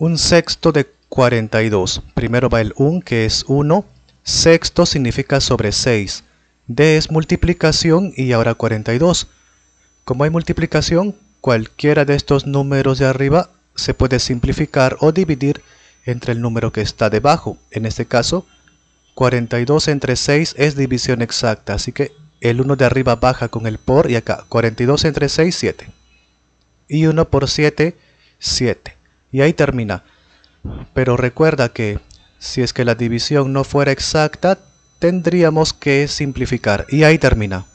Un sexto de 42. Primero va el 1 que es 1. Sexto significa sobre 6. D es multiplicación y ahora 42. Como hay multiplicación, cualquiera de estos números de arriba se puede simplificar o dividir entre el número que está debajo. En este caso, 42 entre 6 es división exacta, así que el 1 de arriba baja con el por y acá 42 entre 6, 7. Y 1 por 7, 7. Y ahí termina. Pero recuerda que, si es que la división no fuera exacta, tendríamos que simplificar. Y ahí termina.